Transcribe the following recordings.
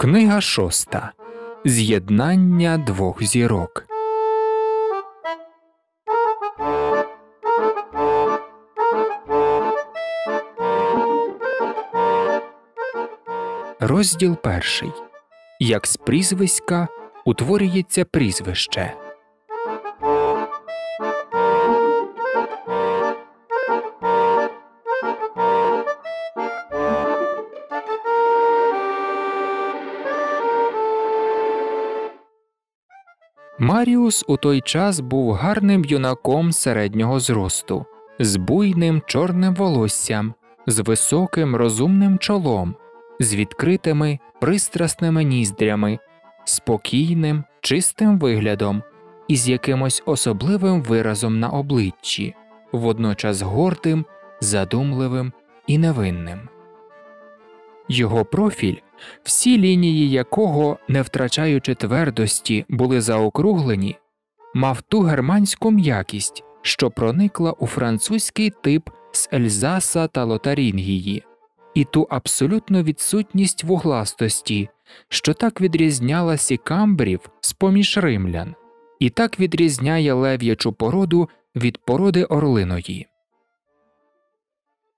Книга шоста. З'єднання двох зірок. Розділ перший. Як з прізвиська утворюється прізвище. Маріус у той час був гарним юнаком середнього зросту, з буйним чорним волоссям, з високим розумним чолом з відкритими пристрасними ніздрями, спокійним, чистим виглядом і з якимось особливим виразом на обличчі, водночас гордим, задумливим і невинним. Його профіль, всі лінії якого, не втрачаючи твердості, були заокруглені, мав ту германську м'якість, що проникла у французький тип з Ельзаса та Лотарінгії і ту абсолютну відсутність вугластості, що так відрізняла сікамбрів з поміж римлян, і так відрізняє лев'ячу породу від породи орлиної.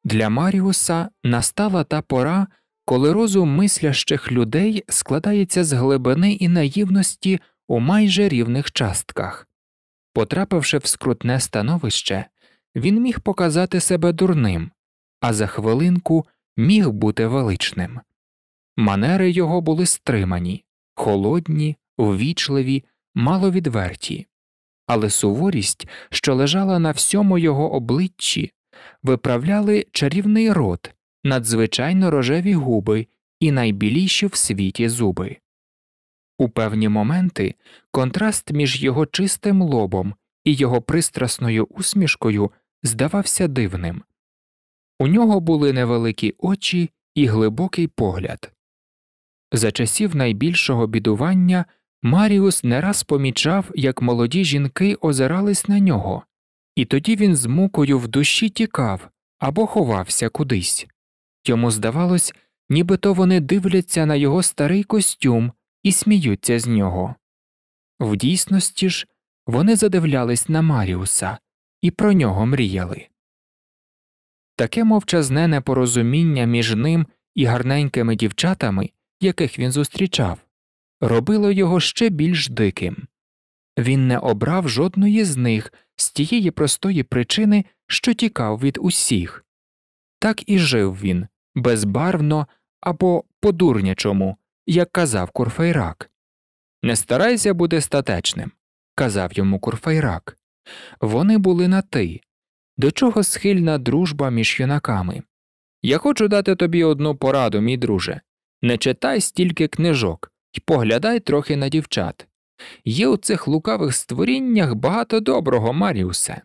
Для Маріуса настала та пора, коли розум мислящих людей складається з глибини і наївності у майже рівних частках. Потрапивши в скрутне становище, він міг показати себе дурним, а за хвилинку міг бути величним. Манери його були стримані, холодні, ввічливі, маловідверті, але суворість, що лежала на всьому його обличчі, виправляли чарівний рот, надзвичайно рожеві губи і найбіліші в світі зуби. У певні моменти контраст між його чистим лобом і його пристрасною усмішкою здавався дивним. У нього були невеликі очі і глибокий погляд. За часів найбільшого бідування Маріус не раз помічав, як молоді жінки озирались на нього, і тоді він з мукою в душі тікав або ховався кудись. Йому здавалось, нібито вони дивляться на його старий костюм і сміються з нього. В дійсності ж вони задивлялись на Маріуса і про нього мріяли. Таке мовчазне непорозуміння між ним і гарненькими дівчатами, яких він зустрічав, робило його ще більш диким. Він не обрав жодної з них з тієї простої причини, що тікав від усіх. Так і жив він безбарвно або по-дурнячому, як казав Курфейрак. Не старайся бути статечним, казав йому Курфейрак. Вони були на ти, до чого схильна дружба між юнаками. Я хочу дати тобі одну пораду, мій друже не читай стільки книжок і поглядай трохи на дівчат. Є у цих лукавих створіннях багато доброго, Маріусе,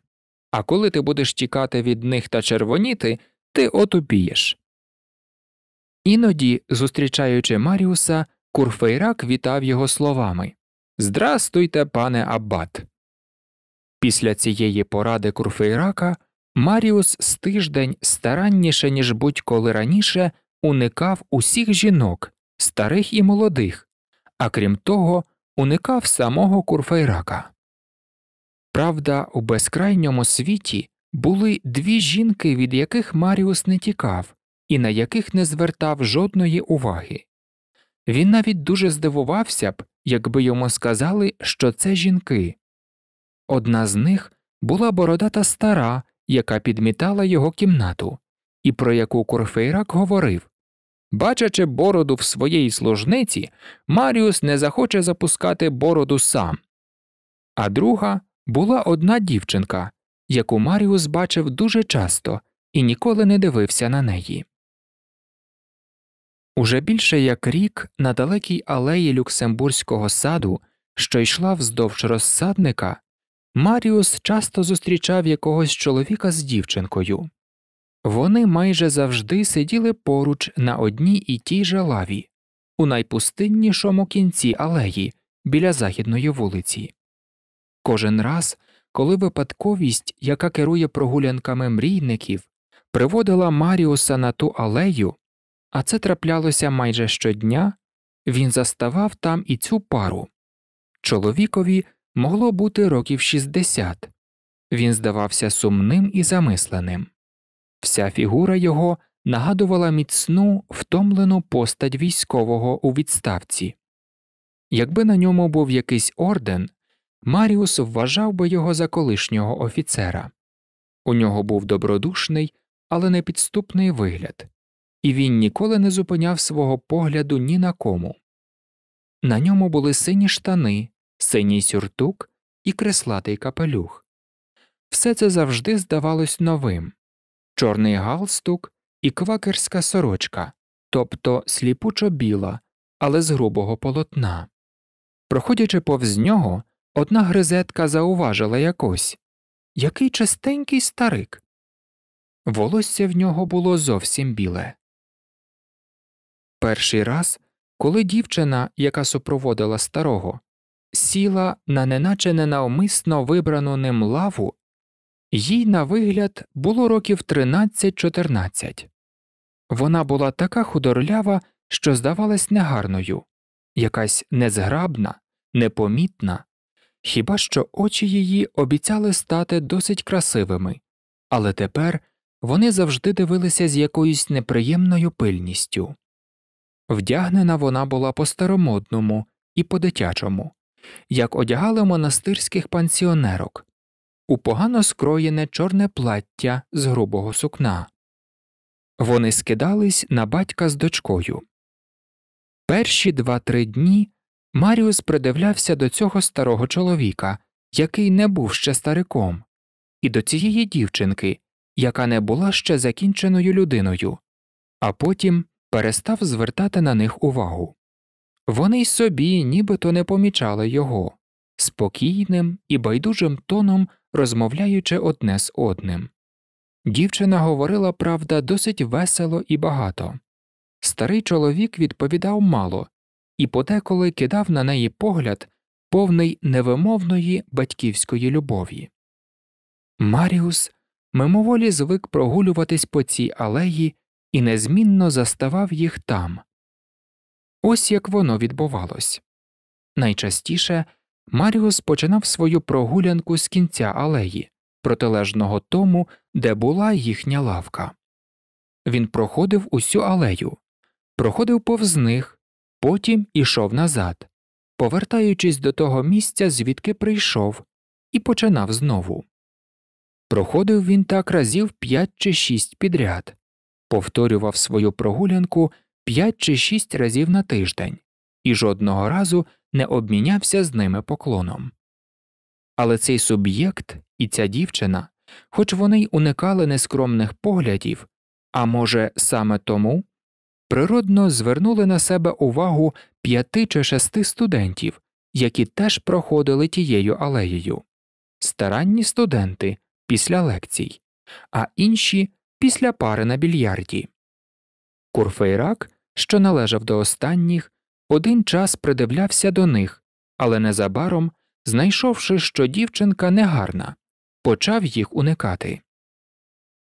а коли ти будеш тікати від них та червоніти, ти отупієш. Іноді, зустрічаючи Маріуса, Курфейрак вітав його словами Здрастуйте, пане Аббат. Після цієї поради курфейрака Маріус з тиждень старанніше, ніж будь-коли раніше, уникав усіх жінок, старих і молодих, а крім того, уникав самого курфейрака. Правда, у безкрайньому світі були дві жінки, від яких Маріус не тікав і на яких не звертав жодної уваги. Він навіть дуже здивувався б, якби йому сказали, що це жінки. Одна з них була бородата стара, яка підмітала його кімнату, і про яку Курфейрак говорив. Бачачи бороду в своїй служниці, Маріус не захоче запускати бороду сам. А друга була одна дівчинка, яку Маріус бачив дуже часто і ніколи не дивився на неї. Уже більше як рік на далекій алеї Люксембурзького саду, що йшла вздовж розсадника, Маріус часто зустрічав якогось чоловіка з дівчинкою. Вони майже завжди сиділи поруч на одній і тій же лаві, у найпустиннішому кінці алеї біля західної вулиці. Кожен раз, коли випадковість, яка керує прогулянками мрійників, приводила Маріуса на ту алею, а це траплялося майже щодня, він заставав там і цю пару чоловікові могло бути років 60. Він здавався сумним і замисленим. Вся фігура його нагадувала міцну, втомлену постать військового у відставці. Якби на ньому був якийсь орден, Маріус вважав би його за колишнього офіцера. У нього був добродушний, але не підступний вигляд, і він ніколи не зупиняв свого погляду ні на кому. На ньому були сині штани, синій сюртук і креслатий капелюх. Все це завжди здавалось новим чорний галстук і квакерська сорочка, тобто сліпучо біла, але з грубого полотна. Проходячи повз нього, одна гризетка зауважила якось який чистенький старик. Волосся в нього було зовсім біле. Перший раз, коли дівчина, яка супроводила старого, сіла на неначе ненавмисно вибрану ним лаву, їй, на вигляд, було років 13-14. Вона була така худорлява, що здавалась негарною, якась незграбна, непомітна, хіба що очі її обіцяли стати досить красивими, але тепер вони завжди дивилися з якоюсь неприємною пильністю. Вдягнена вона була по старомодному і по дитячому, як одягали монастирських пансіонерок, у погано скроєне чорне плаття з грубого сукна. Вони скидались на батька з дочкою. Перші два-три дні Маріус придивлявся до цього старого чоловіка, який не був ще стариком, і до цієї дівчинки, яка не була ще закінченою людиною, а потім перестав звертати на них увагу. Вони й собі нібито не помічали його, спокійним і байдужим тоном розмовляючи одне з одним. Дівчина говорила, правда, досить весело і багато. Старий чоловік відповідав мало і подеколи кидав на неї погляд, повний невимовної батьківської любові. Маріус мимоволі звик прогулюватись по цій алеї і незмінно заставав їх там. Ось як воно відбувалось. Найчастіше Маріус починав свою прогулянку з кінця алеї, протилежного тому, де була їхня лавка. Він проходив усю алею, проходив повз них, потім ішов назад, повертаючись до того місця, звідки прийшов, і починав знову. Проходив він так разів п'ять чи шість підряд, повторював свою прогулянку П'ять чи шість разів на тиждень і жодного разу не обмінявся з ними поклоном. Але цей суб'єкт і ця дівчина, хоч вони й уникали нескромних поглядів, а може, саме тому, природно звернули на себе увагу п'яти чи шести студентів, які теж проходили тією алеєю, старанні студенти після лекцій, а інші після пари на більярді. Курфейрак що належав до останніх, один час придивлявся до них, але незабаром, знайшовши, що дівчинка негарна, почав їх уникати.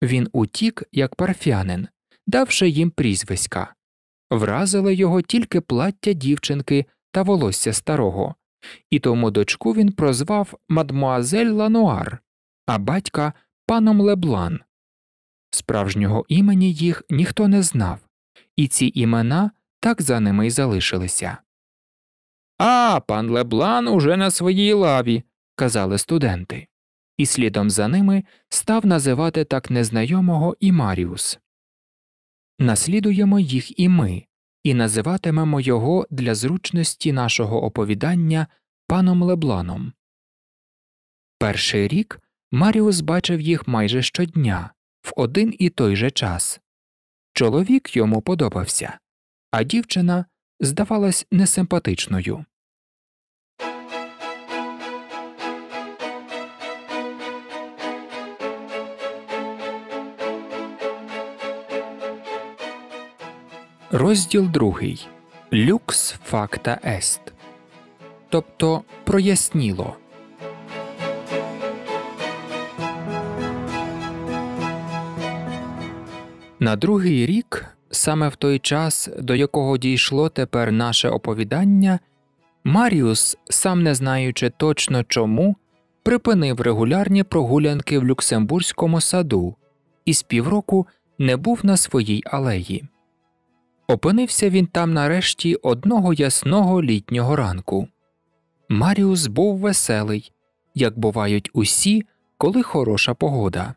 Він утік, як парфянин, давши їм прізвиська, вразили його тільки плаття дівчинки та волосся старого, і тому дочку він прозвав мадмуазель Лануар, а батька паном Леблан. Справжнього імені їх ніхто не знав і ці імена так за ними й залишилися. А, пан Леблан уже на своїй лаві, казали студенти, і слідом за ними став називати так незнайомого і Маріус. Наслідуємо їх і ми, і називатимемо його для зручності нашого оповідання паном Лебланом. Перший рік Маріус бачив їх майже щодня в один і той же час. Чоловік йому подобався, а дівчина здавалась несимпатичною. Розділ другий люкс факта ест. Тобто проясніло. На другий рік, саме в той час, до якого дійшло тепер наше оповідання, Маріус, сам не знаючи точно чому, припинив регулярні прогулянки в Люксембурзькому саду і з півроку не був на своїй алеї. Опинився він там нарешті одного ясного літнього ранку. Маріус був веселий, як бувають усі, коли хороша погода.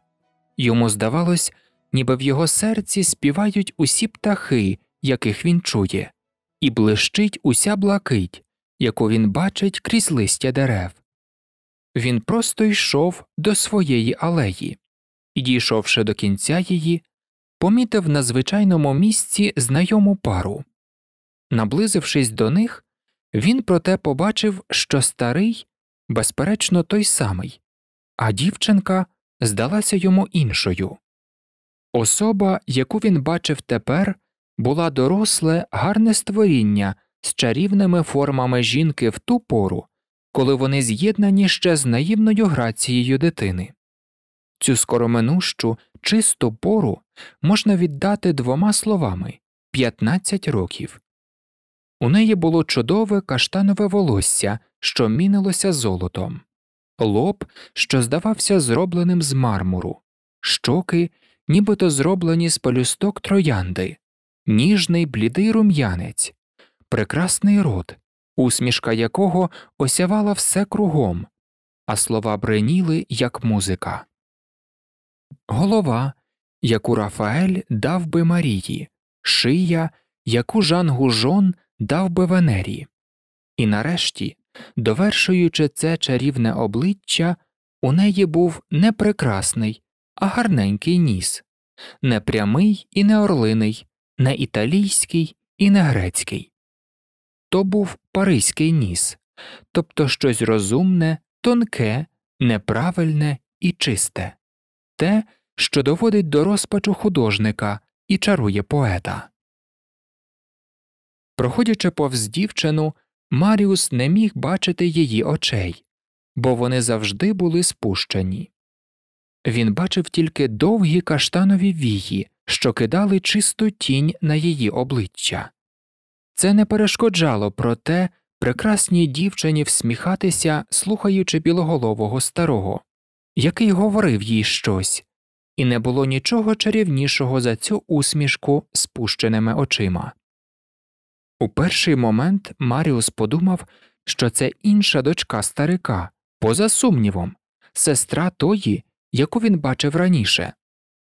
Йому здавалось, ніби в його серці співають усі птахи, яких він чує, і блищить уся блакить, яку він бачить крізь листя дерев. Він просто йшов до своєї алеї і, дійшовши до кінця її, помітив на звичайному місці знайому пару. Наблизившись до них, він проте побачив, що старий, безперечно, той самий, а дівчинка здалася йому іншою. Особа, яку він бачив тепер, була доросле, гарне створіння з чарівними формами жінки в ту пору, коли вони з'єднані ще з наївною грацією дитини. Цю скороминущу, чисту пору можна віддати двома словами 15 років. У неї було чудове каштанове волосся, що мінилося золотом, лоб, що здавався зробленим з мармуру, щоки, нібито зроблені з пелюсток троянди, ніжний блідий рум'янець, прекрасний рот, усмішка якого осявала все кругом, а слова бреніли, як музика. Голова, яку Рафаель дав би Марії, шия, яку Жан Гужон дав би Венері. І нарешті, довершуючи це чарівне обличчя, у неї був не прекрасний, а гарненький ніс, не прямий і не орлиний, не італійський і не грецький. То був паризький ніс, тобто щось розумне, тонке, неправильне і чисте, те, що доводить до розпачу художника і чарує поета. Проходячи повз дівчину, Маріус не міг бачити її очей, бо вони завжди були спущені. Він бачив тільки довгі каштанові вії, що кидали чисту тінь на її обличчя. Це не перешкоджало, проте прекрасній дівчині всміхатися, слухаючи білоголового старого, який говорив їй щось, і не було нічого чарівнішого за цю усмішку спущеними очима. У перший момент Маріус подумав, що це інша дочка старика, поза сумнівом, сестра тої яку він бачив раніше,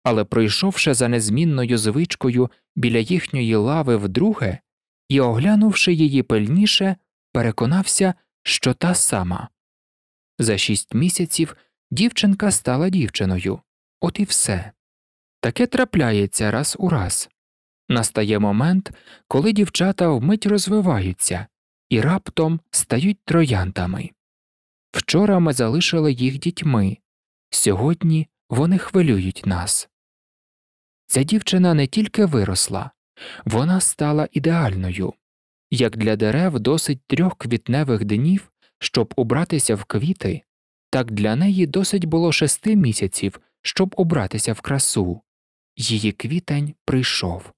але, пройшовши за незмінною звичкою біля їхньої лави вдруге і оглянувши її пильніше, переконався, що та сама. За шість місяців дівчинка стала дівчиною, от і все. Таке трапляється раз у раз. Настає момент, коли дівчата вмить розвиваються і раптом стають троянтами. Вчора ми залишили їх дітьми, Сьогодні вони хвилюють нас. Ця дівчина не тільки виросла, вона стала ідеальною. Як для дерев досить трьох квітневих днів, щоб убратися в квіти, так для неї досить було шести місяців, щоб убратися в красу. Її квітень прийшов.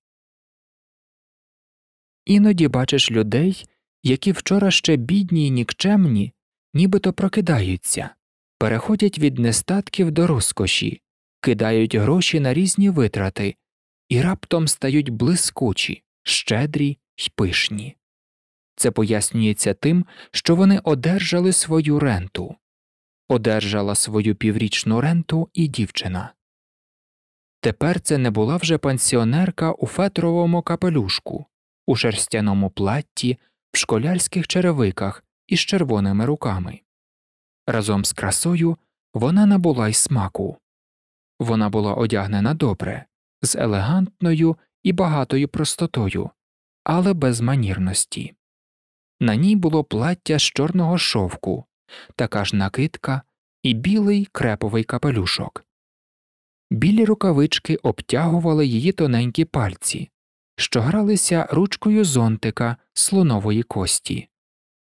Іноді бачиш людей, які вчора ще бідні й нікчемні, нібито прокидаються переходять від нестатків до розкоші, кидають гроші на різні витрати і раптом стають блискучі, щедрі й пишні. Це пояснюється тим, що вони одержали свою ренту, одержала свою піврічну ренту і дівчина. Тепер це не була вже пансіонерка у фетровому капелюшку, у шерстяному платті, в школярських черевиках із червоними руками. Разом з красою вона набула й смаку. Вона була одягнена добре, з елегантною і багатою простотою, але без манірності. На ній було плаття з чорного шовку, така ж накидка і білий креповий капелюшок. Білі рукавички обтягували її тоненькі пальці, що гралися ручкою зонтика слонової кості,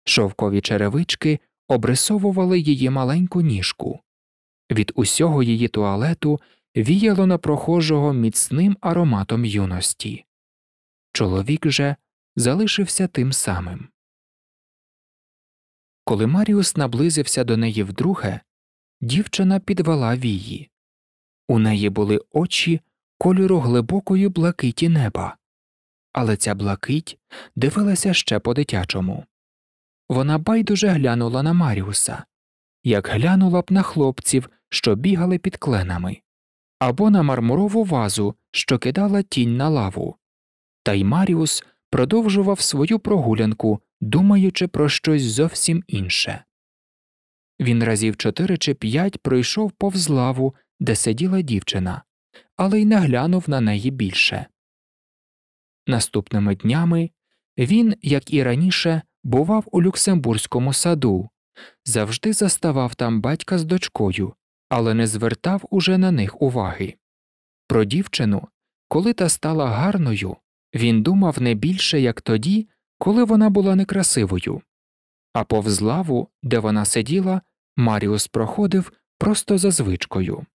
шовкові черевички обрисовували її маленьку ніжку. Від усього її туалету віяло на прохожого міцним ароматом юності. Чоловік же залишився тим самим. Коли Маріус наблизився до неї вдруге, дівчина підвела вії. У неї були очі кольору глибокої блакиті неба, але ця блакить дивилася ще по дитячому. Вона байдуже глянула на Маріуса, як глянула б на хлопців, що бігали під кленами, або на мармурову вазу, що кидала тінь на лаву. Та й Маріус продовжував свою прогулянку, думаючи про щось зовсім інше. Він разів чотири чи п'ять пройшов повз лаву, де сиділа дівчина, але й не глянув на неї більше. Наступними днями він, як і раніше, бував у Люксембурзькому саду, завжди заставав там батька з дочкою, але не звертав уже на них уваги. Про дівчину, коли та стала гарною, він думав не більше, як тоді, коли вона була некрасивою. А повз лаву, де вона сиділа, Маріус проходив просто за звичкою.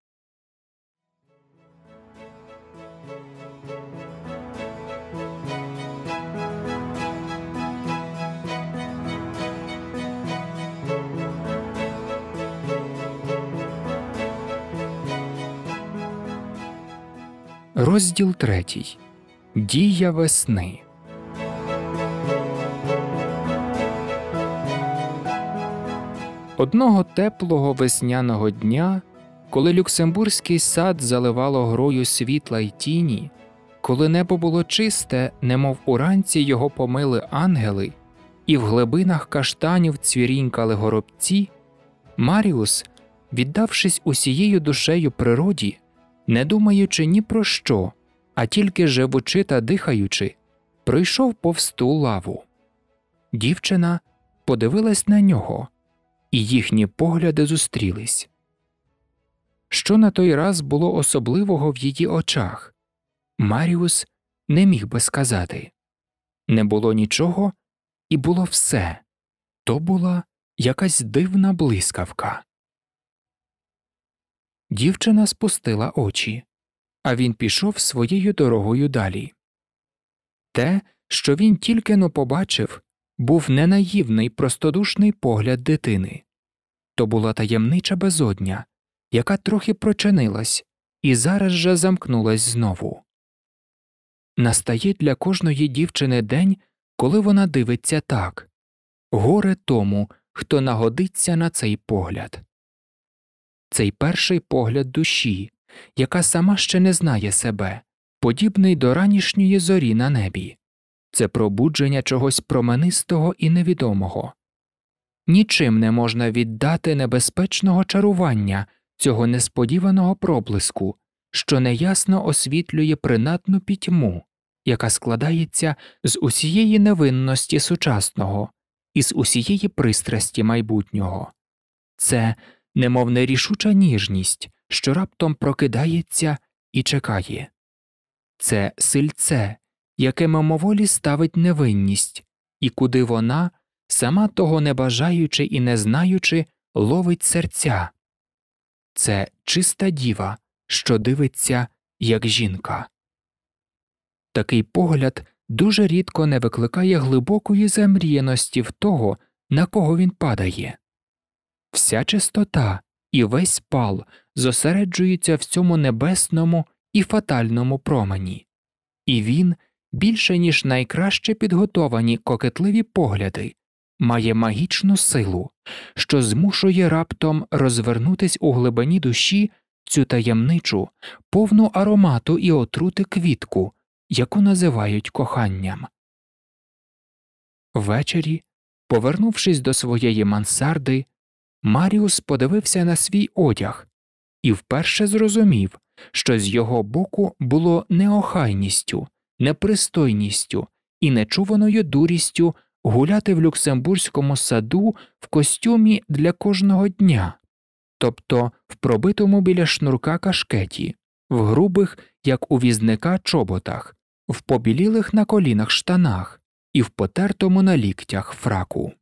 Розділ третій. Дія весни. Одного теплого весняного дня, коли Люксембурзький сад заливало грою світла й тіні, коли небо було чисте, немов уранці його помили ангели, і в глибинах каштанів цвірінькали горобці, Маріус, віддавшись усією душею природі, не думаючи ні про що, а тільки живучи та дихаючи, пройшов повз ту лаву. Дівчина подивилась на нього, і їхні погляди зустрілись. Що на той раз було особливого в її очах, Маріус не міг би сказати не було нічого, і було все то була якась дивна блискавка. Дівчина спустила очі, а він пішов своєю дорогою далі. Те, що він тільки но побачив, був ненаївний простодушний погляд дитини то була таємнича безодня, яка трохи прочинилась і зараз же замкнулась знову. Настає для кожної дівчини день, коли вона дивиться так горе тому, хто нагодиться на цей погляд цей перший погляд душі, яка сама ще не знає себе, подібний до ранішньої зорі на небі, це пробудження чогось променистого і невідомого. Нічим не можна віддати небезпечного чарування цього несподіваного проблиску, що неясно освітлює принадну пітьму, яка складається з усієї невинності сучасного і з усієї пристрасті майбутнього. Це немов нерішуча ніжність, що раптом прокидається і чекає це сильце, яке мимоволі ставить невинність, і куди вона, сама того не бажаючи і не знаючи, ловить серця. Це чиста діва, що дивиться, як жінка. Такий погляд дуже рідко не викликає глибокої замріяності в того, на кого він падає. Вся чистота і весь пал зосереджуються в цьому небесному і фатальному промені, і він, більше ніж найкраще підготовані кокетливі погляди, має магічну силу, що змушує раптом розвернутись у глибині душі цю таємничу, повну аромату і отрути квітку, яку називають коханням. Ввечері, повернувшись до своєї мансарди, Маріус подивився на свій одяг і вперше зрозумів, що з його боку було неохайністю, непристойністю і нечуваною дурістю гуляти в люксембурзькому саду в костюмі для кожного дня, тобто в пробитому біля шнурка кашкеті, в грубих, як у візника, чоботах, в побілілих на колінах штанах і в потертому на ліктях фраку.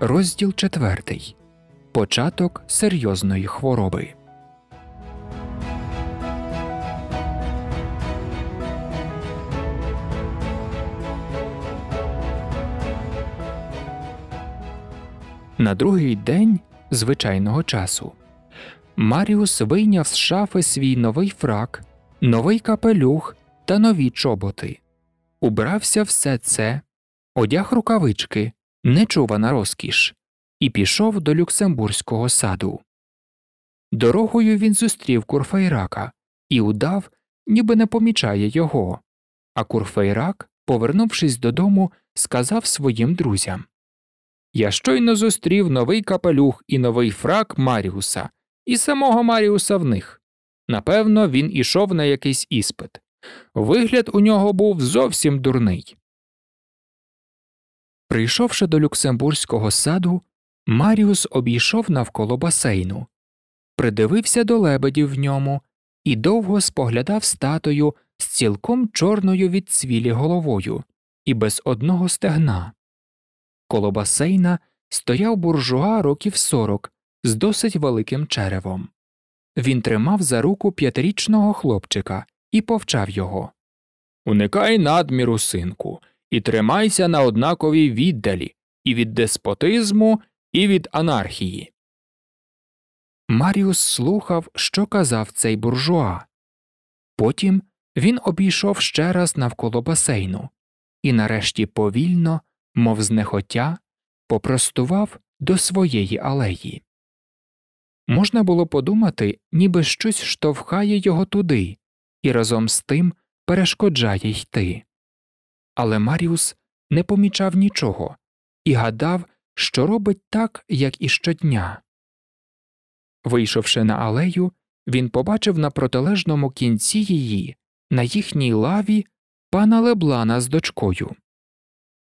Розділ 4. Початок серйозної хвороби. На другий день звичайного часу Маріус вийняв з шафи свій новий фрак, новий капелюх та нові чоботи. Убрався все це, одяг рукавички нечувана розкіш, і пішов до Люксембурзького саду. Дорогою він зустрів курфейрака і удав, ніби не помічає його. А курфейрак, повернувшись додому, сказав своїм друзям Я щойно зустрів новий капелюх і новий фрак Маріуса, і самого Маріуса в них. Напевно, він ішов на якийсь іспит. Вигляд у нього був зовсім дурний. Прийшовши до Люксембурзького саду, Маріус обійшов навколо басейну, придивився до лебедів в ньому і довго споглядав статую з цілком чорною від цвілі головою і без одного стегна. Коло басейна стояв буржуа років сорок з досить великим черевом. Він тримав за руку п'ятирічного хлопчика і повчав його Уникай надміру, синку і тримайся на однаковій віддалі і від деспотизму, і від анархії. Маріус слухав, що казав цей буржуа. Потім він обійшов ще раз навколо басейну і, нарешті, повільно, мов знехотя, попростував до своєї алеї. Можна було подумати, ніби щось штовхає його туди і разом з тим перешкоджає йти але Маріус не помічав нічого і гадав, що робить так, як і щодня. Вийшовши на алею, він побачив на протилежному кінці її, на їхній лаві, пана Леблана з дочкою.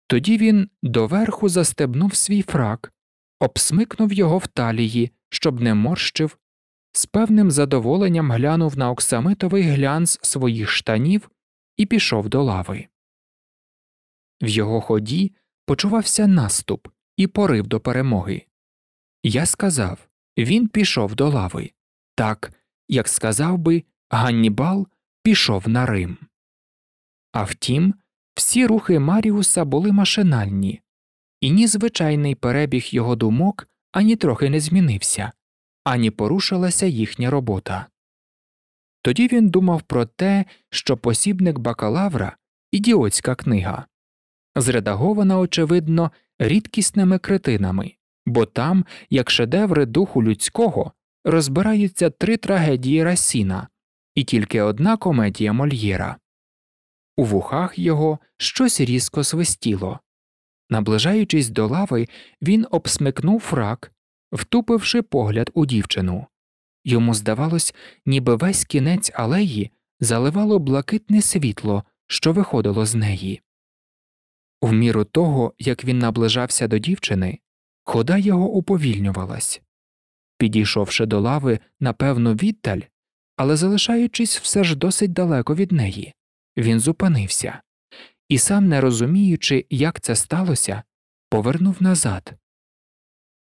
Тоді він доверху застебнув свій фрак, обсмикнув його в талії, щоб не морщив, з певним задоволенням глянув на оксамитовий глянц своїх штанів і пішов до лави. В його ході почувався наступ і порив до перемоги. Я сказав він пішов до лави, так, як сказав би, Ганнібал пішов на Рим. А втім, всі рухи Маріуса були машинальні, і ні звичайний перебіг його думок ані трохи не змінився, ані порушилася їхня робота. Тоді він думав про те, що посібник бакалавра ідіотська книга зредагована, очевидно, рідкісними критинами, бо там, як шедеври духу людського, розбираються три трагедії Расіна і тільки одна комедія Мольєра. У вухах його щось різко свистіло. Наближаючись до лави, він обсмикнув фрак, втупивши погляд у дівчину. Йому здавалось, ніби весь кінець алеї заливало блакитне світло, що виходило з неї. В міру того, як він наближався до дівчини, хода його уповільнювалась. Підійшовши до лави на певну віддаль, але залишаючись все ж досить далеко від неї, він зупинився і, сам не розуміючи, як це сталося, повернув назад.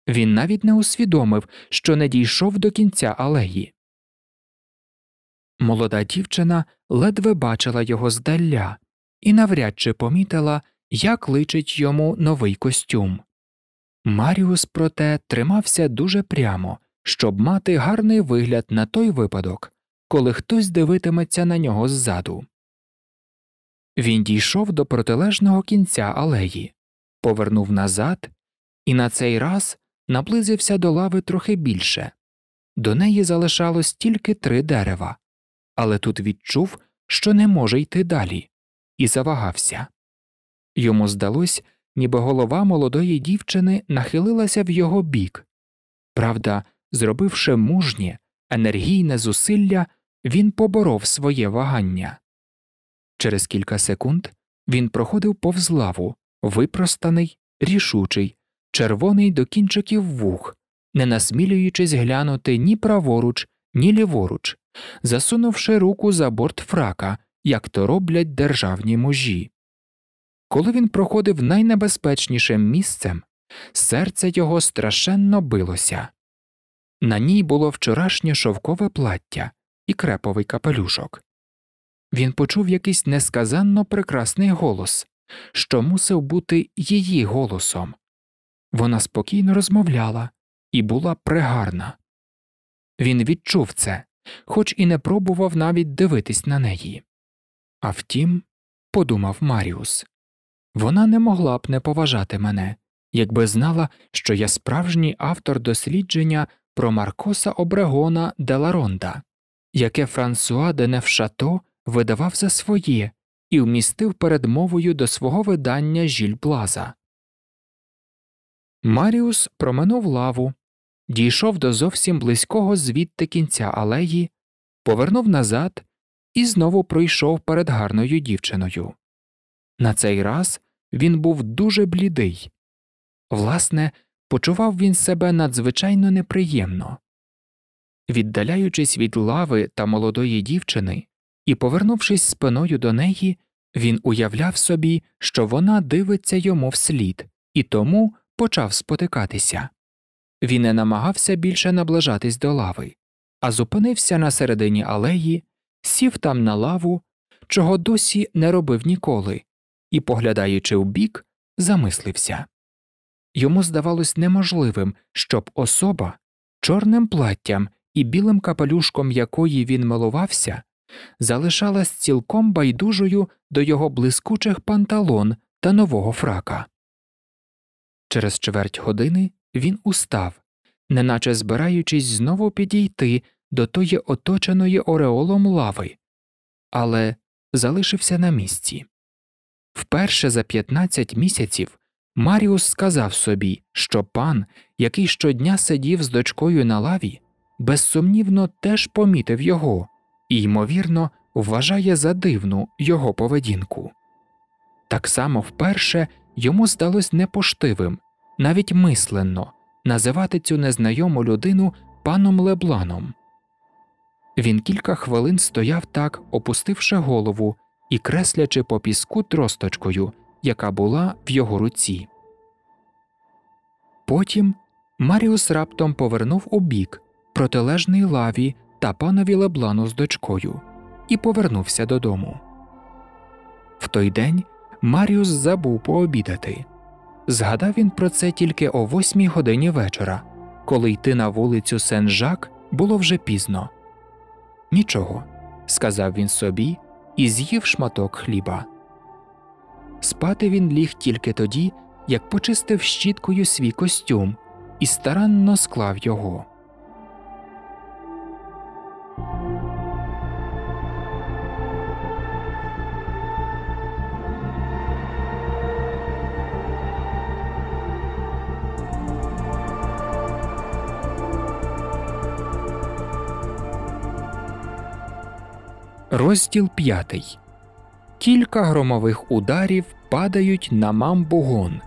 Він навіть не усвідомив, що не дійшов до кінця алеї. Молода дівчина ледве бачила його здаля і навряд чи помітила як личить йому новий костюм. Маріус, проте, тримався дуже прямо, щоб мати гарний вигляд на той випадок, коли хтось дивитиметься на нього ззаду. Він дійшов до протилежного кінця алеї, повернув назад і на цей раз наблизився до лави трохи більше. До неї залишалось тільки три дерева, але тут відчув, що не може йти далі, і завагався. Йому здалось, ніби голова молодої дівчини нахилилася в його бік. Правда, зробивши мужнє, енергійне зусилля, він поборов своє вагання. Через кілька секунд він проходив повз лаву, випростаний, рішучий, червоний до кінчиків вух, не насмілюючись глянути ні праворуч, ні ліворуч, засунувши руку за борт фрака, як то роблять державні мужі. Коли він проходив найнебезпечнішим місцем, серце його страшенно билося. На ній було вчорашнє шовкове плаття і креповий капелюшок. Він почув якийсь несказанно прекрасний голос, що мусив бути її голосом. Вона спокійно розмовляла і була прегарна. Він відчув це, хоч і не пробував навіть дивитись на неї. А втім, подумав Маріус. Вона не могла б не поважати мене, якби знала, що я справжній автор дослідження про Маркоса Обрегона де Ларонда, яке Франсуа Денеф Шато видавав за своє і вмістив передмовою до свого видання Жіль Плаза. Маріус проминув лаву, дійшов до зовсім близького звідти кінця алеї, повернув назад і знову пройшов перед гарною дівчиною. На цей раз він був дуже блідий. Власне, почував він себе надзвичайно неприємно. Віддаляючись від лави та молодої дівчини і повернувшись спиною до неї, він уявляв собі, що вона дивиться йому вслід, і тому почав спотикатися. Він не намагався більше наближатись до лави, а зупинився на середині алеї, сів там на лаву, чого досі не робив ніколи, і, поглядаючи вбік, замислився. Йому здавалось неможливим, щоб особа чорним платтям і білим капелюшком якої він милувався, залишалась цілком байдужою до його блискучих панталон та нового фрака. Через чверть години він устав, неначе збираючись знову підійти до тої оточеної ореолом лави, але залишився на місці. Вперше за 15 місяців Маріус сказав собі, що пан, який щодня сидів з дочкою на лаві, безсумнівно теж помітив його і, ймовірно, вважає за дивну його поведінку. Так само вперше йому сталося непоштивим, навіть мисленно, називати цю незнайому людину паном Лебланом. Він кілька хвилин стояв так, опустивши голову і креслячи по піску тросточкою, яка була в його руці. Потім Маріус раптом повернув у бік протилежний лаві та панові леблану з дочкою і повернувся додому. В той день Маріус забув пообідати. Згадав він про це тільки о восьмій годині вечора, коли йти на вулицю Сен Жак було вже пізно. Нічого, сказав він собі і з'їв шматок хліба. Спати він ліг тільки тоді, як почистив щіткою свій костюм і старанно склав його. Розділ 5. Кілька громових ударів падають на мамбугон.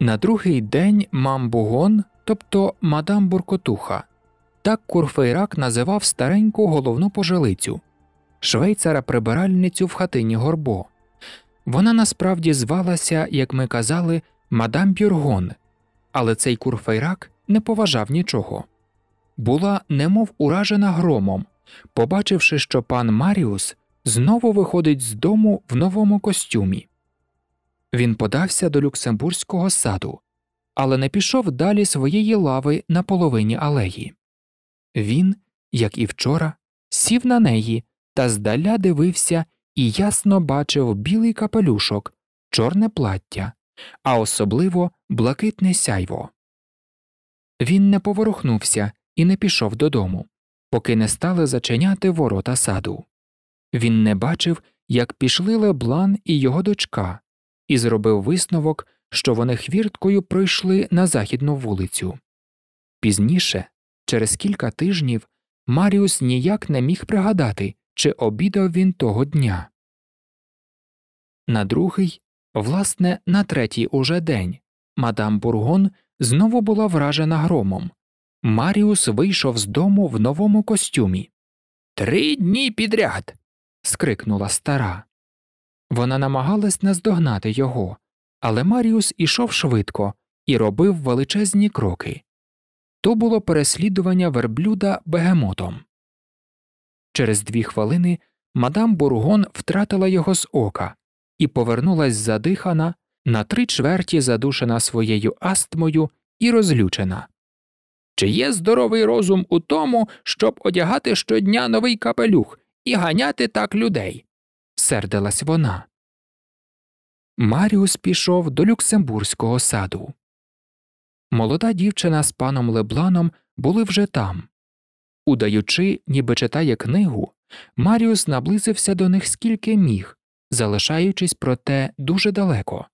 На другий день мамбугон, тобто мадам Буркотуха, так Курфейрак називав стареньку головну пожилицю швейцара прибиральницю в хатині горбо. Вона насправді звалася, як ми казали, мадам Бюргон, але цей Курфейрак не поважав нічого. Була немов уражена громом, побачивши, що пан Маріус знову виходить з дому в новому костюмі. Він подався до Люксембурзького саду, але не пішов далі своєї лави на половині алеї. Він, як і вчора, сів на неї та здаля дивився і ясно бачив білий капелюшок, чорне плаття, а особливо блакитне сяйво. Він не поворухнувся і не пішов додому, поки не стали зачиняти ворота саду. Він не бачив, як пішли Леблан і його дочка, і зробив висновок, що вони хвірткою пройшли на західну вулицю. Пізніше, через кілька тижнів, Маріус ніяк не міг пригадати, чи обідав він того дня. На другий, власне, на третій уже день мадам Бургон знову була вражена громом. Маріус вийшов з дому в новому костюмі. Три дні підряд. скрикнула стара. Вона намагалась наздогнати його, але Маріус ішов швидко і робив величезні кроки. То було переслідування верблюда бегемотом. Через дві хвилини мадам Бургон втратила його з ока і повернулась задихана, на три чверті задушена своєю астмою і розлючена. Чи є здоровий розум у тому, щоб одягати щодня новий капелюх і ганяти так людей? сердилась вона. Маріус пішов до Люксембурзького саду. Молода дівчина з паном Лебланом були вже там. Удаючи, ніби читає книгу, Маріус наблизився до них скільки міг, залишаючись проте дуже далеко.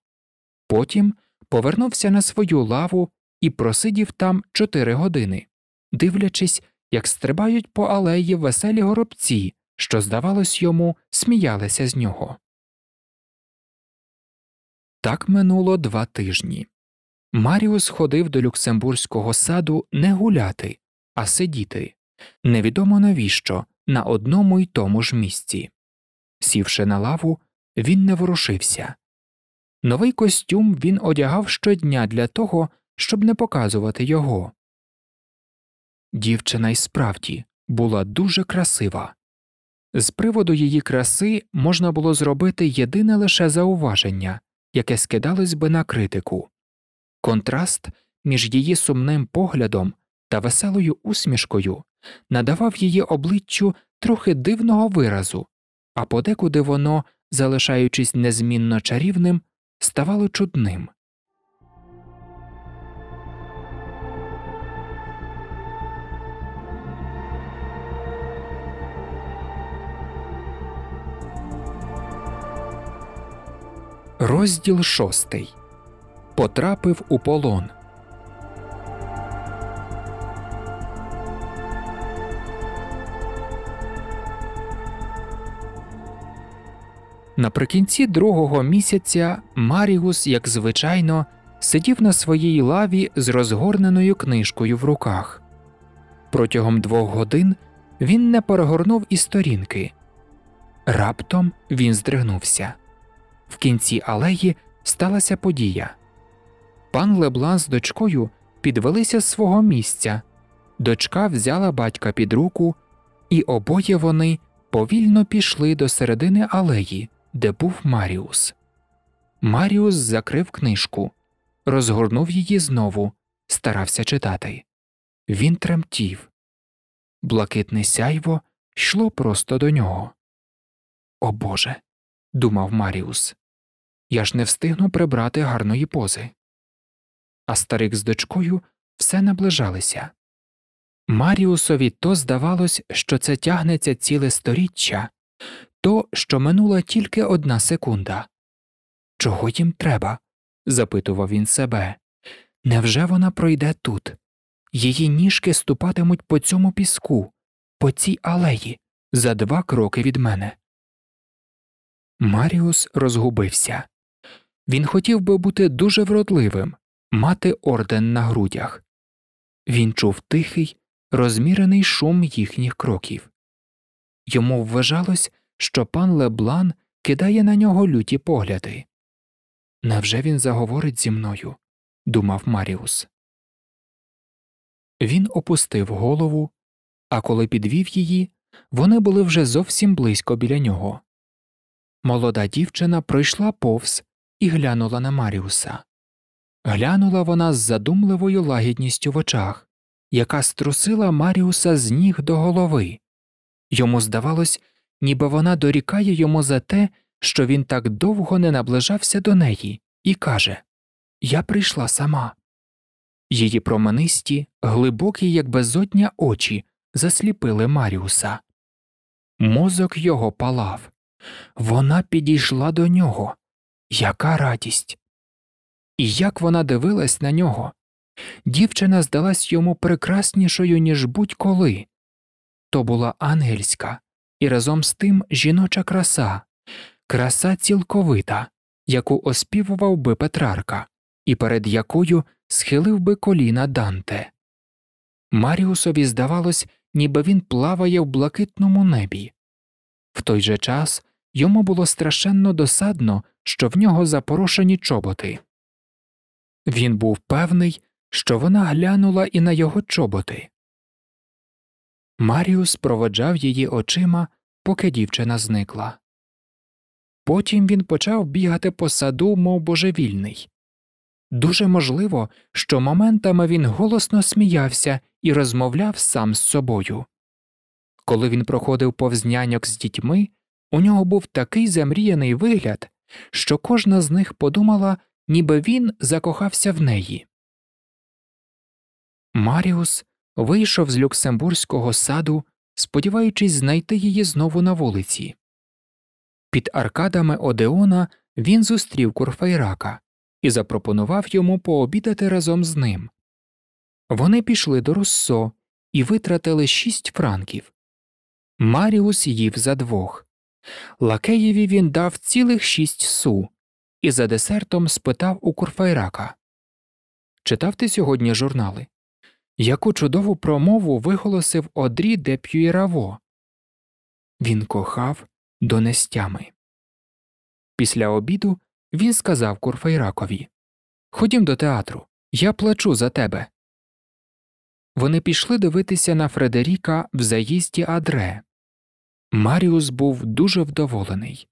Потім повернувся на свою лаву і просидів там чотири години, дивлячись, як стрибають по алеї веселі горобці, що, здавалось, йому сміялися з нього. Так минуло два тижні. Маріус ходив до Люксембурзького саду не гуляти, а сидіти невідомо навіщо на одному й тому ж місці. Сівши на лаву, він не ворушився. Новий костюм він одягав щодня для того, щоб не показувати його. Дівчина й справді була дуже красива. З приводу її краси можна було зробити єдине лише зауваження, яке скидалось би на критику контраст між її сумним поглядом та веселою усмішкою надавав її обличчю трохи дивного виразу, а подекуди воно, залишаючись незмінно чарівним, ставало чудним. Розділ шостий потрапив у полон. Наприкінці другого місяця Маріус, як звичайно, сидів на своїй лаві з розгорненою книжкою в руках. Протягом двох годин він не перегорнув і сторінки. Раптом він здригнувся. В кінці алеї сталася подія. Пан Леблан з дочкою підвелися з свого місця. Дочка взяла батька під руку, і обоє вони повільно пішли до середини алеї де був Маріус. Маріус закрив книжку, розгорнув її знову, старався читати. Він тремтів. Блакитне сяйво йшло просто до нього. О Боже, думав Маріус, я ж не встигну прибрати гарної пози. А старик з дочкою все наближалися. Маріусові то здавалось, що це тягнеться ціле сторіччя, то, що минула тільки одна секунда. Чого їм треба? запитував він себе. Невже вона пройде тут? Її ніжки ступатимуть по цьому піску, по цій алеї, за два кроки від мене. Маріус розгубився. Він хотів би бути дуже вродливим, мати орден на грудях. Він чув тихий, розмірений шум їхніх кроків. Йому вважалось, що пан Леблан кидає на нього люті погляди. Невже він заговорить зі мною? думав Маріус. Він опустив голову, а коли підвів її, вони були вже зовсім близько біля нього. Молода дівчина пройшла повз і глянула на Маріуса. Глянула вона з задумливою лагідністю в очах, яка струсила Маріуса з ніг до голови. Йому здавалось, ніби вона дорікає йому за те, що він так довго не наближався до неї, і каже Я прийшла сама. Її променисті, глибокі, як безодня очі, засліпили Маріуса. Мозок його палав. Вона підійшла до нього. Яка радість! І як вона дивилась на нього. Дівчина здалась йому прекраснішою, ніж будь коли. То була ангельська, і разом з тим жіноча краса, краса цілковита, яку оспівував би Петрарка, і перед якою схилив би коліна Данте. Маріусові здавалось, ніби він плаває в блакитному небі. В той же час йому було страшенно досадно, що в нього запорошені чоботи. Він був певний, що вона глянула і на його чоботи. Маріус проводжав її очима, поки дівчина зникла. Потім він почав бігати по саду, мов божевільний. Дуже можливо, що моментами він голосно сміявся і розмовляв сам з собою. Коли він проходив повз няньок з дітьми, у нього був такий замріяний вигляд, що кожна з них подумала, ніби він закохався в неї. Маріус вийшов з Люксембурзького саду, сподіваючись знайти її знову на вулиці. Під аркадами Одеона він зустрів Курфайрака і запропонував йому пообідати разом з ним. Вони пішли до Руссо і витратили шість франків. Маріус їв за двох. Лакеєві він дав цілих шість су і за десертом спитав у Курфайрака Читав ти сьогодні журнали? яку чудову промову виголосив Одрі де П'юєраво. Він кохав донестями. Після обіду він сказав Курфейракові Ходім до театру, я плачу за тебе. Вони пішли дивитися на Фредеріка в заїзді Адре. Маріус був дуже вдоволений.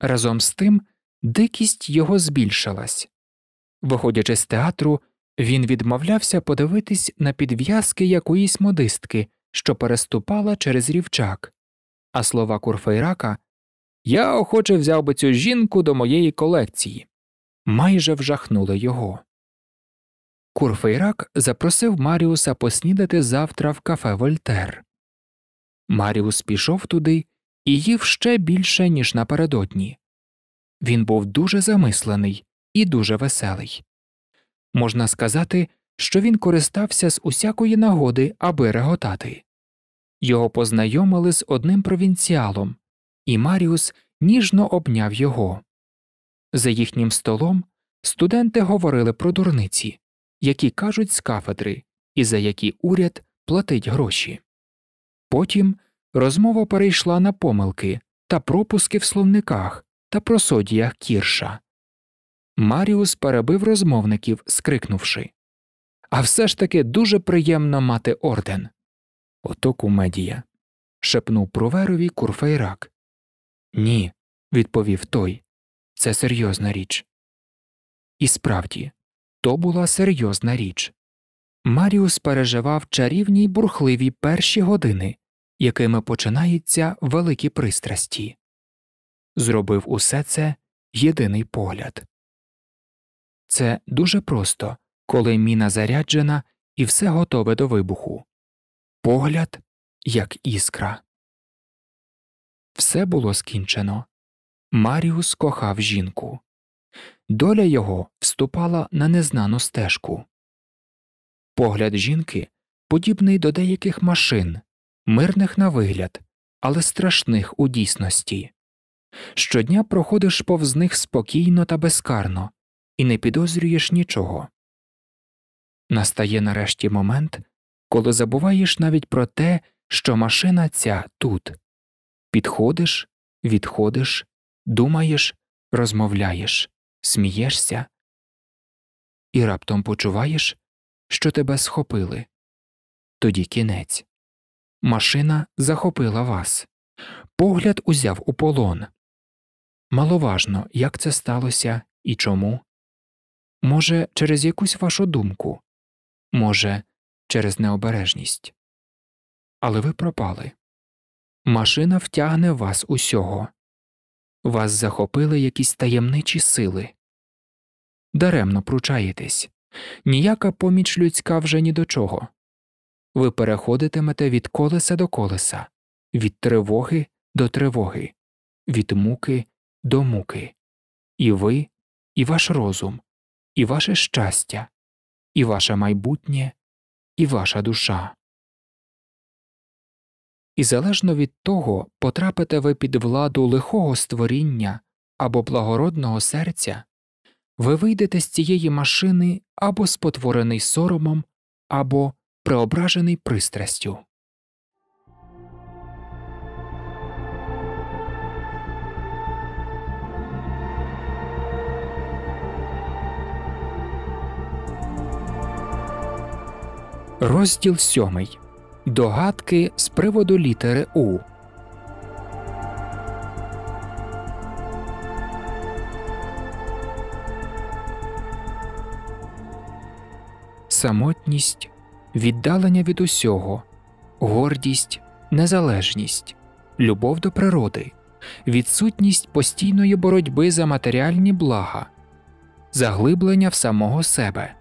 Разом з тим дикість його збільшилась. Виходячи з театру, він відмовлявся подивитись на підв'язки якоїсь модистки, що переступала через рівчак, а слова курфейрака Я охоче взяв би цю жінку до моєї колекції. Майже вжахнули його. Курфейрак запросив Маріуса поснідати завтра в кафе Вольтер. Маріус пішов туди і їв ще більше, ніж напередодні. Він був дуже замислений і дуже веселий. Можна сказати, що він користався з усякої нагоди, аби реготати. Його познайомили з одним провінціалом, і Маріус ніжно обняв його. За їхнім столом студенти говорили про дурниці, які кажуть з кафедри і за які уряд платить гроші. Потім розмова перейшла на помилки та пропуски в словниках та про содіях кірша. Маріус перебив розмовників, скрикнувши. А все ж таки дуже приємно мати орден. Ото кумедія. шепнув проверові курфейрак. Ні, відповів той. Це серйозна річ. І справді, то була серйозна річ. Маріус переживав чарівні й бурхливі перші години, якими починаються великі пристрасті. Зробив усе це єдиний погляд. Це дуже просто, коли міна заряджена і все готове до вибуху. Погляд як іскра. Все було скінчено. Маріус кохав жінку. Доля його вступала на незнану стежку. Погляд жінки подібний до деяких машин, мирних на вигляд, але страшних у дійсності. Щодня проходиш повз них спокійно та безкарно, і не підозрюєш нічого. Настає нарешті момент, коли забуваєш навіть про те, що машина ця тут підходиш, відходиш, думаєш, розмовляєш, смієшся і раптом почуваєш, що тебе схопили. Тоді кінець. Машина захопила вас. Погляд узяв у полон. Маловажно, як це сталося і чому. Може, через якусь вашу думку, може, через необережність. Але ви пропали. Машина втягне вас усього. Вас захопили якісь таємничі сили. Даремно пручаєтесь. Ніяка поміч людська вже ні до чого. Ви переходитимете від колеса до колеса, від тривоги до тривоги, від муки до муки. І ви, і ваш розум і ваше щастя, і ваше майбутнє, і ваша душа. І залежно від того, потрапите ви під владу лихого створіння або благородного серця, ви вийдете з цієї машини або спотворений соромом, або преображений пристрастю. Розділ сьомий Догадки з приводу літери У. Самотність, віддалення від усього, гордість, незалежність, любов до природи, відсутність постійної боротьби за матеріальні блага, заглиблення в самого себе,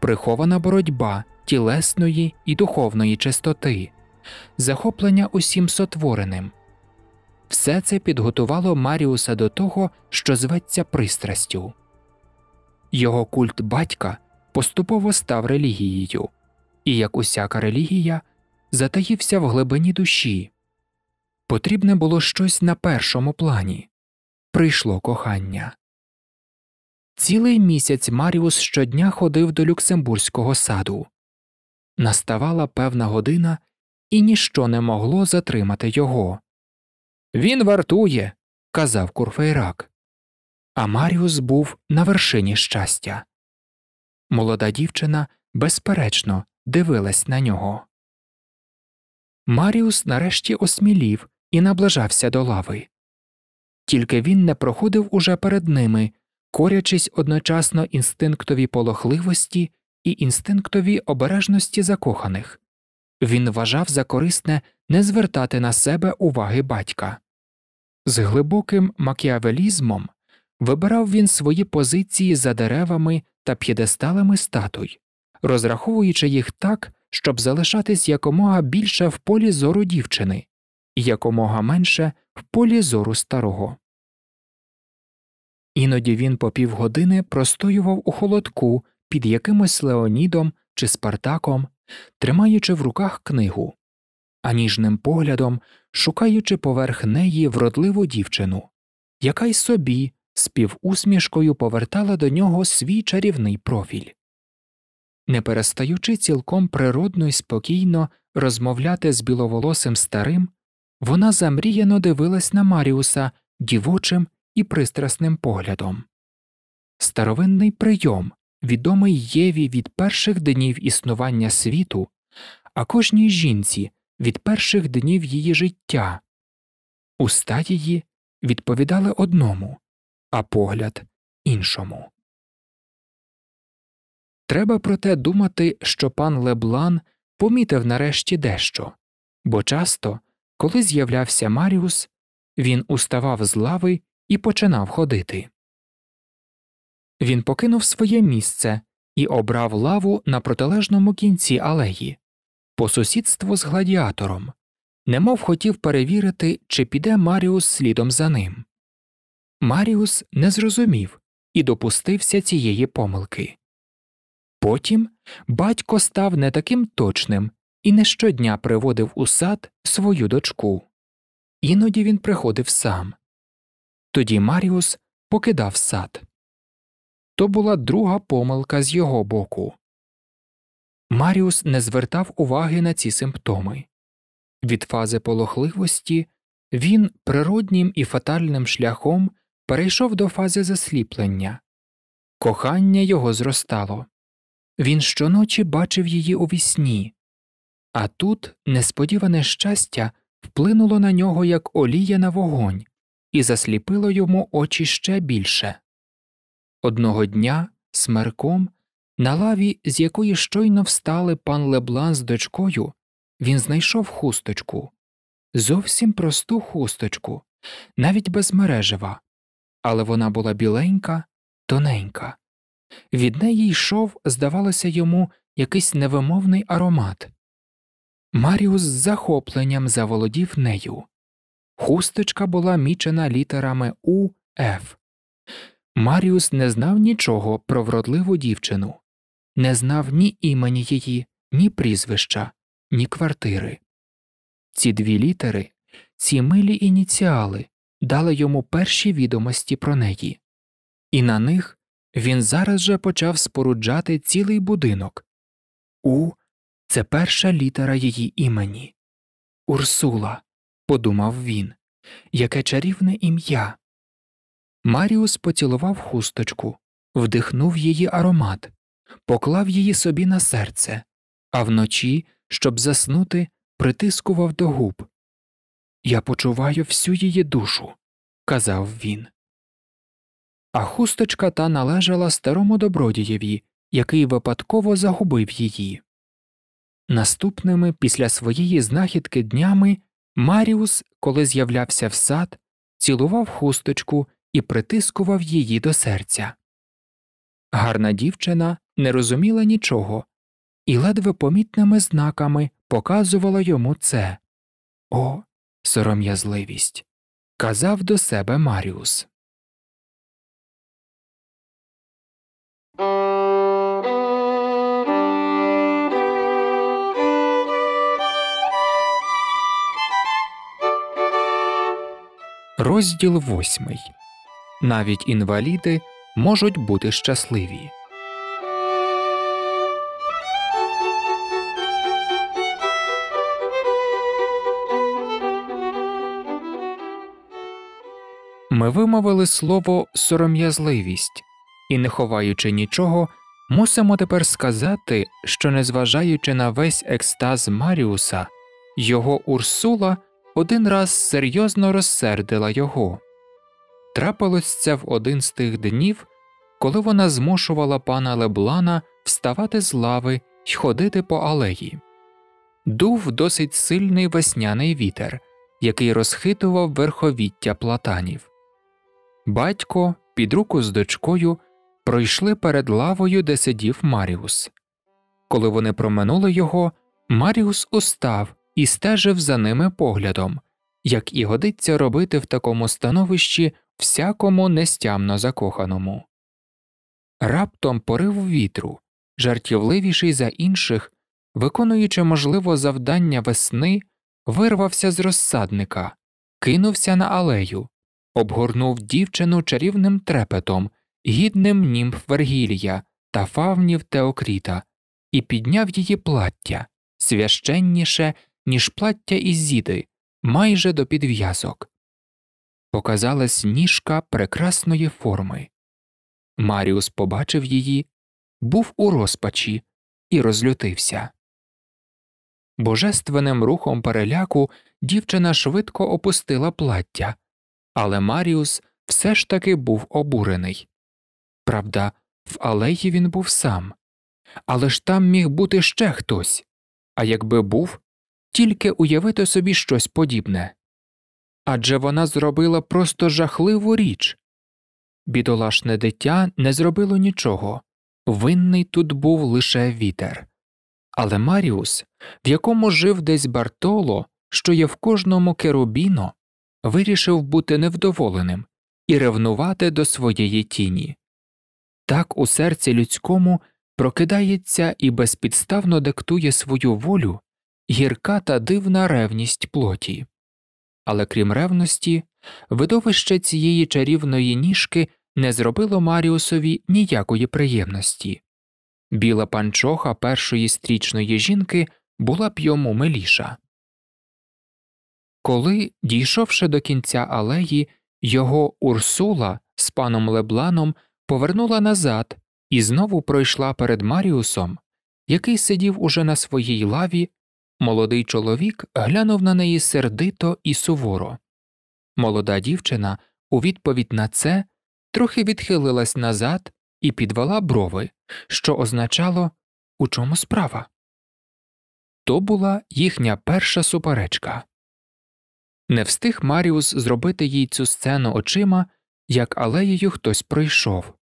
прихована боротьба тілесної і духовної чистоти, захоплення усім сотвореним. Все це підготувало Маріуса до того, що зветься пристрастю. Його культ батька поступово став релігією, і, як усяка релігія, затаївся в глибині душі. Потрібне було щось на першому плані прийшло кохання. Цілий місяць Маріус щодня ходив до Люксембурзького саду, Наставала певна година, і ніщо не могло затримати його. Він вартує, казав Курфейрак. А Маріус був на вершині щастя. Молода дівчина, безперечно, дивилась на нього. Маріус нарешті осмілів і наближався до лави. Тільки він не проходив уже перед ними, корячись одночасно інстинктові полохливості і інстинктові обережності закоханих він вважав за корисне не звертати на себе уваги батька. З глибоким макіавелізмом вибирав він свої позиції за деревами та п'єдесталами статуй, розраховуючи їх так, щоб залишатись якомога більше в полі зору дівчини і якомога менше в полі зору старого. Іноді він по півгодини простоював у холодку під якимось Леонідом чи Спартаком, тримаючи в руках книгу, а ніжним поглядом шукаючи поверх неї вродливу дівчину, яка й собі співусмішкою повертала до нього свій чарівний профіль. Не перестаючи цілком природно й спокійно розмовляти з біловолосим старим, вона замріяно дивилась на Маріуса дівочим і пристрасним поглядом. Старовинний прийом, відомий Єві від перших днів існування світу, а кожній жінці від перших днів її життя. Уста її відповідали одному, а погляд іншому. Треба проте думати, що пан Леблан помітив нарешті дещо, бо часто, коли з'являвся Маріус, він уставав з лави і починав ходити. Він покинув своє місце і обрав лаву на протилежному кінці алеї по сусідству з гладіатором, немов хотів перевірити, чи піде Маріус слідом за ним. Маріус не зрозумів і допустився цієї помилки. Потім батько став не таким точним і не щодня приводив у сад свою дочку. Іноді він приходив сам. Тоді Маріус покидав сад. То була друга помилка з його боку. Маріус не звертав уваги на ці симптоми. Від фази полохливості він природнім і фатальним шляхом перейшов до фази засліплення, кохання його зростало. Він щоночі бачив її у вісні. а тут несподіване щастя вплинуло на нього як олія на вогонь і засліпило йому очі ще більше. Одного дня смерком, на лаві, з якої щойно встали пан Леблан з дочкою, він знайшов хусточку, зовсім просту хусточку, навіть без мережева, але вона була біленька, тоненька. Від неї йшов, здавалося, йому якийсь невимовний аромат. Маріус з захопленням заволодів нею. Хусточка була мічена літерами У Ф. Маріус не знав нічого про вродливу дівчину, не знав ні імені її, ні прізвища, ні квартири. Ці дві літери, ці милі ініціали дали йому перші відомості про неї, і на них він зараз же почав споруджати цілий будинок У це перша літера її імені. Урсула, подумав він, яке чарівне ім'я. Маріус поцілував хусточку, вдихнув її аромат, поклав її собі на серце, а вночі, щоб заснути, притискував до губ. Я почуваю всю її душу, казав він. А хусточка та належала старому добродієві, який випадково загубив її. Наступними після своєї знахідки днями Маріус, коли з'являвся в сад, цілував хусточку і притискував її до серця. Гарна дівчина не розуміла нічого і ледве помітними знаками показувала йому це О, сором'язливість! казав до себе Маріус. Розділ восьмий навіть інваліди можуть бути щасливі. Ми вимовили слово сором'язливість і, не ховаючи нічого, мусимо тепер сказати, що, незважаючи на весь екстаз Маріуса, його Урсула один раз серйозно розсердила його. Трапилось це в один з тих днів, коли вона змушувала пана Леблана вставати з лави й ходити по алеї. Дув досить сильний весняний вітер, який розхитував верховіття платанів. Батько під руку з дочкою пройшли перед лавою, де сидів Маріус. Коли вони проминули його, Маріус устав і стежив за ними поглядом, як і годиться робити в такому становищі всякому нестямно закоханому. Раптом порив вітру, жартівливіший за інших, виконуючи, можливо, завдання весни, вирвався з розсадника, кинувся на алею, обгорнув дівчину чарівним трепетом, гідним німф Вергілія та фавнів Теокріта, і підняв її плаття священніше, ніж плаття із зіди, майже до підв'язок показалась ніжка прекрасної форми. Маріус побачив її, був у розпачі і розлютився. Божественним рухом переляку дівчина швидко опустила плаття, але Маріус все ж таки був обурений. Правда, в алеї він був сам, але ж там міг бути ще хтось, а якби був, тільки уявити собі щось подібне адже вона зробила просто жахливу річ. Бідолашне дитя не зробило нічого, винний тут був лише вітер. Але Маріус, в якому жив десь Бартоло, що є в кожному керубіно, вирішив бути невдоволеним і ревнувати до своєї тіні. Так у серці людському прокидається і безпідставно диктує свою волю гірка та дивна ревність плоті але крім ревності, видовище цієї чарівної ніжки не зробило Маріусові ніякої приємності. Біла панчоха першої стрічної жінки була б йому миліша. Коли, дійшовши до кінця алеї, його Урсула з паном Лебланом повернула назад і знову пройшла перед Маріусом, який сидів уже на своїй лаві Молодий чоловік глянув на неї сердито і суворо. Молода дівчина у відповідь на це трохи відхилилась назад і підвела брови, що означало, у чому справа. То була їхня перша суперечка. Не встиг Маріус зробити їй цю сцену очима, як алеєю хтось прийшов.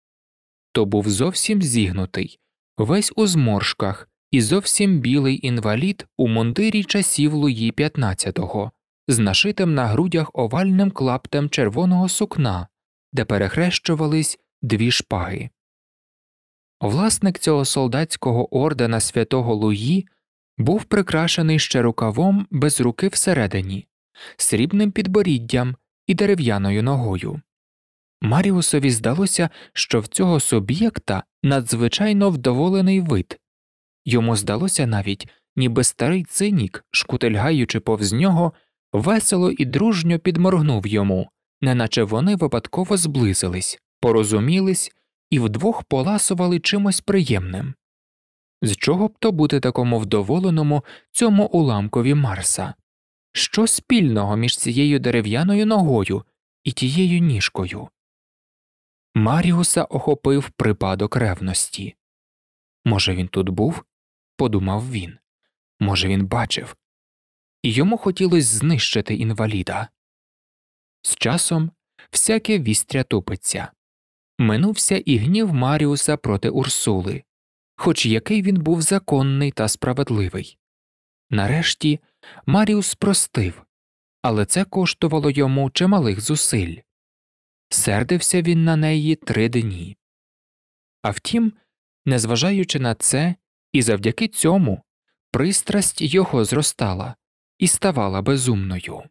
То був зовсім зігнутий, весь у зморшках, і зовсім білий інвалід у мундирі часів Луї XV, з нашитим на грудях овальним клаптем червоного сукна, де перехрещувались дві шпаги. Власник цього солдатського ордена святого Луї був прикрашений ще рукавом без руки всередині, срібним підборіддям і дерев'яною ногою. Маріусові здалося, що в цього суб'єкта надзвичайно вдоволений вид, Йому здалося навіть, ніби старий цинік, шкутельгаючи повз нього, весело і дружньо підморгнув йому, неначе вони випадково зблизились, порозумілись і вдвох поласували чимось приємним. З чого б то бути такому вдоволеному цьому уламкові Марса? Що спільного між цією дерев'яною ногою і тією ніжкою? Маріуса охопив припадок ревності. Може, він тут був? подумав він. Може, він бачив, і йому хотілося знищити інваліда. З часом всяке вістря тупиться. Минувся і гнів Маріуса проти Урсули, хоч який він був законний та справедливий. Нарешті Маріус простив, але це коштувало йому чималих зусиль. Сердився він на неї три дні. А втім, незважаючи на це, і завдяки цьому пристрасть його зростала і ставала безумною.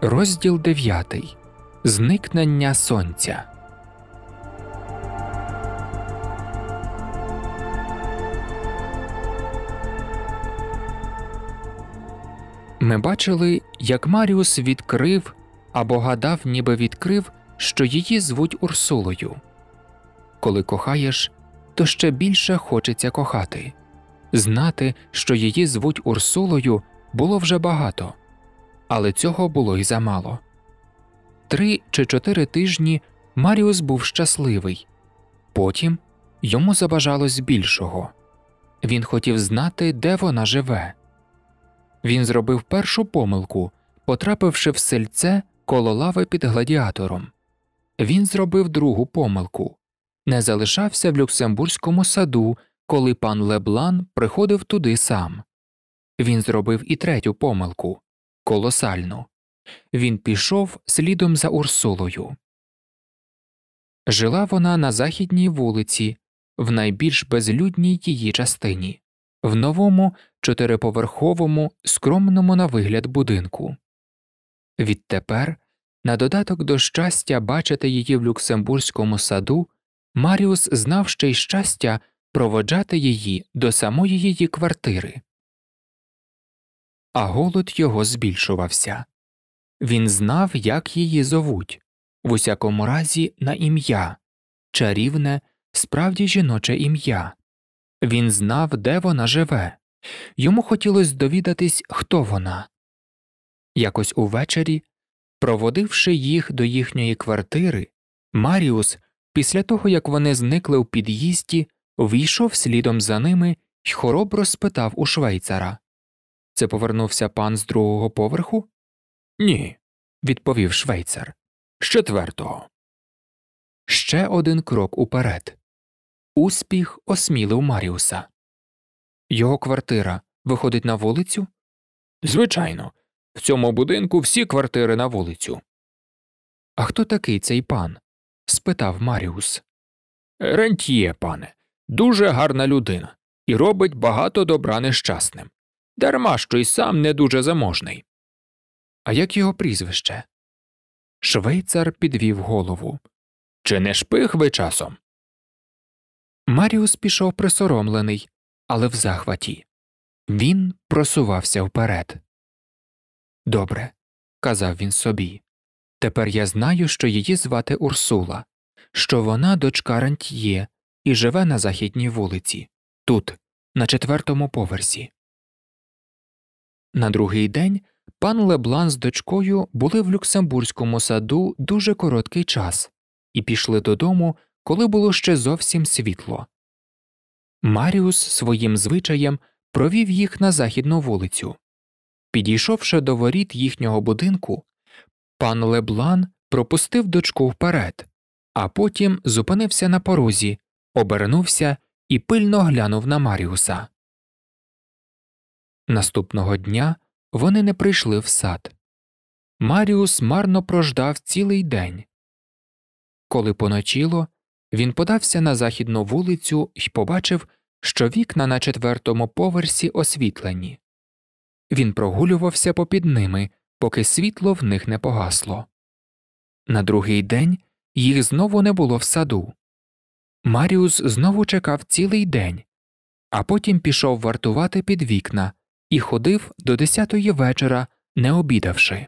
Розділ дев'ятий Зникнення сонця. Ми бачили, як Маріус відкрив або гадав, ніби відкрив, що її звуть Урсулою. Коли кохаєш, то ще більше хочеться кохати. Знати, що її звуть Урсулою, було вже багато, але цього було й замало. Три чи чотири тижні Маріус був щасливий, потім йому забажалось більшого він хотів знати, де вона живе. Він зробив першу помилку, потрапивши в сельце коло лави під гладіатором. Він зробив другу помилку не залишався в Люксембурзькому саду, коли пан Леблан приходив туди сам. Він зробив і третю помилку колосальну. Він пішов слідом за Урсулою. Жила вона на західній вулиці, в найбільш безлюдній її частині в новому чотириповерховому, скромному на вигляд будинку. Відтепер, на додаток до щастя бачити її в Люксембурзькому саду, Маріус знав ще й щастя проводжати її до самої її квартири. А голод його збільшувався. Він знав, як її зовуть, в усякому разі, на ім'я чарівне, справді жіноче ім'я. Він знав, де вона живе, йому хотілося довідатись, хто вона. Якось увечері, проводивши їх до їхньої квартири, Маріус, після того як вони зникли у під'їзді, війшов слідом за ними і хоробро спитав у швейцара Це повернувся пан з другого поверху? Ні, відповів швейцар. З четвертого. Ще один крок уперед. Успіх осмілив Маріуса. Його квартира виходить на вулицю? Звичайно, в цьому будинку всі квартири на вулицю. А хто такий цей пан? спитав Маріус. Рент'є, пане, дуже гарна людина і робить багато добра нещасним. Дарма що й сам не дуже заможний. А як його прізвище? Швейцар підвів голову. Чи не шпих ви часом? Маріус пішов присоромлений, але в захваті. Він просувався вперед. Добре, казав він собі. Тепер я знаю, що її звати Урсула, що вона дочка Рантьє і живе на західній вулиці, тут, на четвертому поверсі. На другий день пан Леблан з дочкою були в Люксембурзькому саду дуже короткий час і пішли додому коли було ще зовсім світло. Маріус своїм звичаєм провів їх на західну вулицю. Підійшовши до воріт їхнього будинку, пан Леблан пропустив дочку вперед, а потім зупинився на порозі, обернувся і пильно глянув на Маріуса. Наступного дня вони не прийшли в сад. Маріус марно прождав цілий день. Коли поночило, він подався на західну вулицю і побачив, що вікна на четвертому поверсі освітлені. Він прогулювався попід ними, поки світло в них не погасло. На другий день їх знову не було в саду. Маріус знову чекав цілий день, а потім пішов вартувати під вікна і ходив до десятої вечора, не обідавши.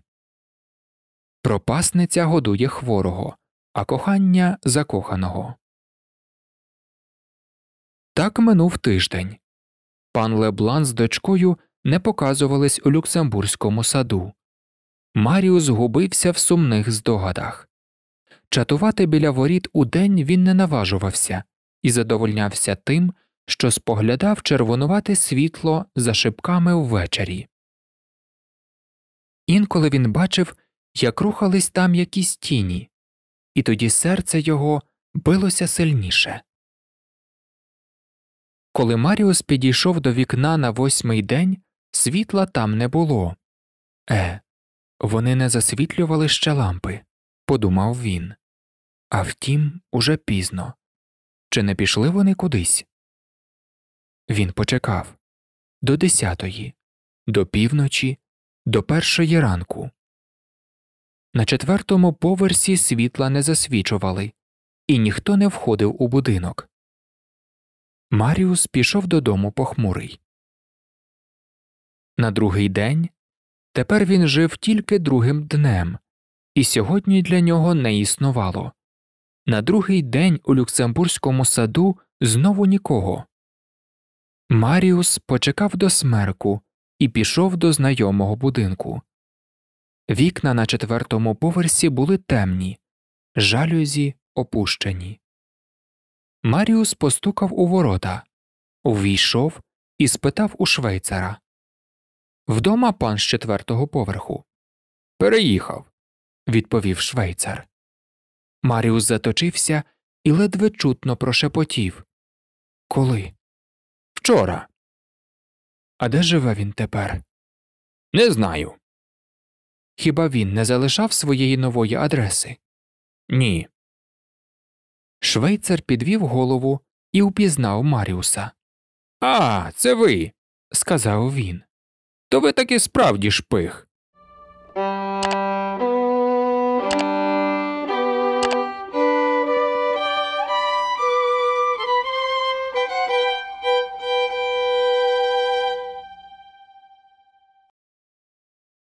Пропасниця годує хворого а кохання закоханого. Так минув тиждень. Пан Леблан з дочкою не показувались у Люксембурзькому саду. Маріус губився в сумних здогадах. Чатувати біля воріт у день він не наважувався і задовольнявся тим, що споглядав червонувате світло за шибками ввечері. Інколи він бачив, як рухались там якісь тіні, і тоді серце його билося сильніше. Коли Маріус підійшов до вікна на восьмий день, світла там не було. Е, вони не засвітлювали ще лампи, подумав він. А втім, уже пізно. Чи не пішли вони кудись? Він почекав до десятої, до півночі, до першої ранку. На четвертому поверсі світла не засвічували, і ніхто не входив у будинок. Маріус пішов додому похмурий. На другий день тепер він жив тільки другим днем, і сьогодні для нього не існувало. На другий день у Люксембурзькому саду знову нікого. Маріус почекав до смерку і пішов до знайомого будинку. Вікна на четвертому поверсі були темні, жалюзі опущені. Маріус постукав у ворота, увійшов і спитав у швейцара Вдома пан з четвертого поверху. Переїхав, відповів швейцар. Маріус заточився і ледве чутно прошепотів. Коли? Вчора. А де живе він тепер? Не знаю. Хіба він не залишав своєї нової адреси? Ні. Швейцар підвів голову і упізнав Маріуса. А, це ви. сказав він. То ви таки справді шпих.